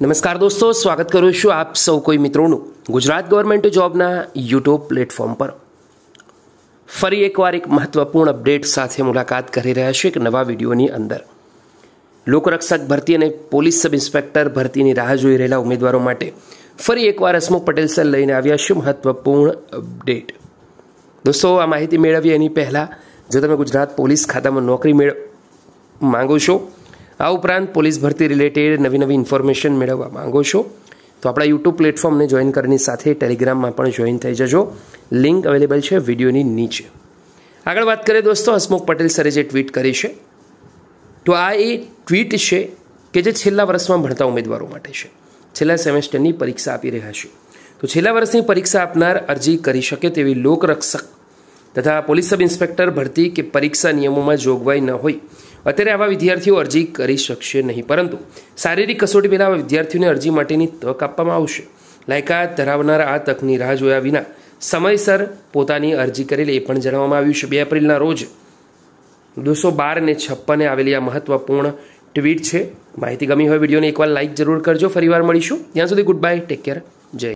નમસ્કાર દોસ્તો સ્વાગત કરું છું આપ સૌ કોઈ મિત્રોનું ગુજરાત ગવર્મેન્ટ જોબના યુટ્યુબ પ્લેટફોર્મ પર ફરી એકવાર એક મહત્વપૂર્ણ અપડેટ સાથે મુલાકાત કરી રહ્યા છું એક નવા વિડીયોની અંદર લોકરક્ષક ભરતી અને પોલીસ સબ ઇન્સ્પેક્ટર ભરતીની રાહ જોઈ રહેલા ઉમેદવારો માટે ફરી એકવાર હસમુખ પટેલ સર લઈને આવ્યા છું મહત્વપૂર્ણ અપડેટ દોસ્તો આ માહિતી મેળવીએ એની પહેલાં જો તમે ગુજરાત પોલીસ ખાતામાં નોકરી મેળ માંગો છો આ ઉપરાંત પોલીસ ભરતી રિલેટેડ નવી નવી ઇન્ફોર્મેશન મેળવવા માંગો છો તો આપણા યુટ્યુબ પ્લેટફોર્મને જોઈન કરીને સાથે ટેલિગ્રામમાં પણ જોઈન થઈ જજો લિંક અવેલેબલ છે વિડીયોની નીચે આગળ વાત કરીએ દોસ્તો હસમુખ પટેલ સરે જે ટ્વીટ કરી છે તો આ એ ટ્વીટ છે કે જે છેલ્લા વર્ષમાં ભણતા ઉમેદવારો માટે છે છેલ્લા સેમેસ્ટરની પરીક્ષા આપી રહ્યા છે તો છેલ્લા વર્ષની પરીક્ષા આપનાર અરજી કરી શકે તેવી લોકરક્ષક તથા પોલીસ સબ ઇન્સ્પેક્ટર ભરતી કે પરીક્ષા નિયમોમાં જોગવાઈ ન હોય અત્યારે આવા વિદ્યાર્થીઓ અરજી કરી શકશે નહીં પરંતુ શારીરિક કસોટી પહેલાં આવા વિદ્યાર્થીઓને અરજી માટેની તક આપવામાં આવશે લાયકાત ધરાવનારા આ તકની રાહ જોયા વિના સમયસર પોતાની અરજી કરેલી એ પણ જણાવવામાં આવ્યું છે બે એપ્રિલના રોજ દોસો બાર ને છપ્પને આવેલી આ મહત્વપૂર્ણ ટ્વીટ છે માહિતી ગમી હોય વિડીયોને એકવાર લાઇક જરૂર કરજો ફરીવાર મળીશું ત્યાં સુધી ગુડ બાય ટેક કેર